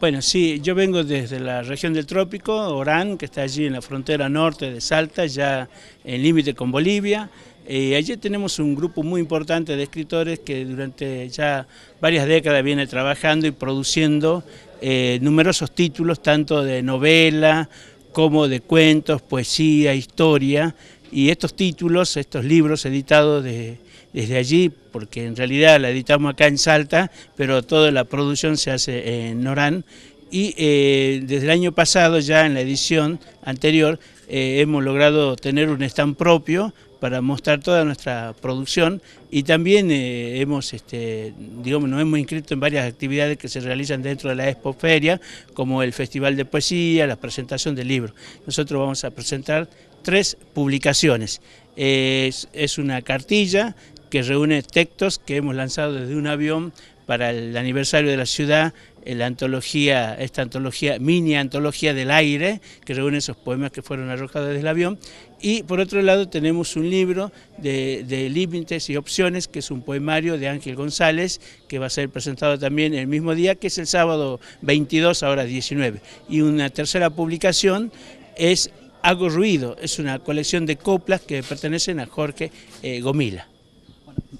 Bueno, sí, yo vengo desde la región del trópico, Orán, que está allí en la frontera norte de Salta, ya en límite con Bolivia. Eh, allí tenemos un grupo muy importante de escritores que durante ya varias décadas viene trabajando y produciendo eh, numerosos títulos, tanto de novela como de cuentos, poesía, historia, y estos títulos, estos libros editados desde allí, porque en realidad la editamos acá en Salta, pero toda la producción se hace en Norán, y eh, desde el año pasado, ya en la edición anterior, eh, hemos logrado tener un stand propio para mostrar toda nuestra producción y también eh, hemos, este, digamos, nos hemos inscrito en varias actividades que se realizan dentro de la Expo Feria, como el Festival de Poesía, la presentación del libro Nosotros vamos a presentar tres publicaciones. es una cartilla que reúne textos que hemos lanzado desde un avión para el aniversario de la ciudad la antología, esta antología, mini antología del aire, que reúne esos poemas que fueron arrojados desde el avión. Y por otro lado tenemos un libro de, límites y opciones, que es un poemario de Ángel González, que va a ser presentado también el mismo día, que es el sábado 22, ahora 19. Y una tercera publicación es Hago Ruido, es una colección de coplas que pertenecen a Jorge eh, Gomila.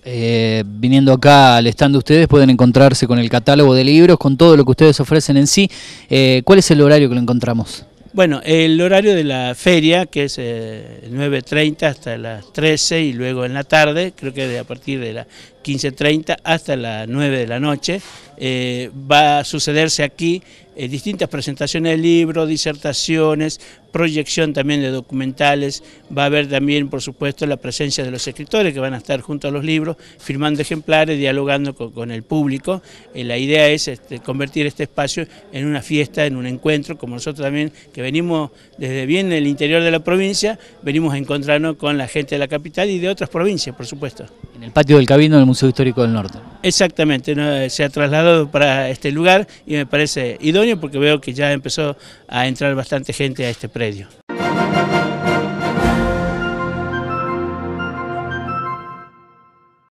Eh, viniendo acá al stand ustedes pueden encontrarse con el catálogo de libros, con todo lo que ustedes ofrecen en sí. Eh, ¿Cuál es el horario que lo encontramos? Bueno, el horario de la feria, que es 9.30 eh, hasta las 13 y luego en la tarde, creo que de a partir de las 15.30 hasta las 9 de la noche, va a sucederse aquí eh, distintas presentaciones de libros, disertaciones, proyección también de documentales, va a haber también por supuesto la presencia de los escritores que van a estar junto a los libros, firmando ejemplares, dialogando con, el público. Eh, la idea es este, convertir este espacio en una fiesta, en un encuentro, como nosotros también que venimos desde bien el interior de la provincia, venimos a encontrarnos con la gente de la capital y de otras provincias, por supuesto. En el patio del Cabildo, del Museo Histórico del Norte. Exactamente, se ha trasladado para este lugar y me parece idóneo porque veo que ya empezó a entrar bastante gente a este predio.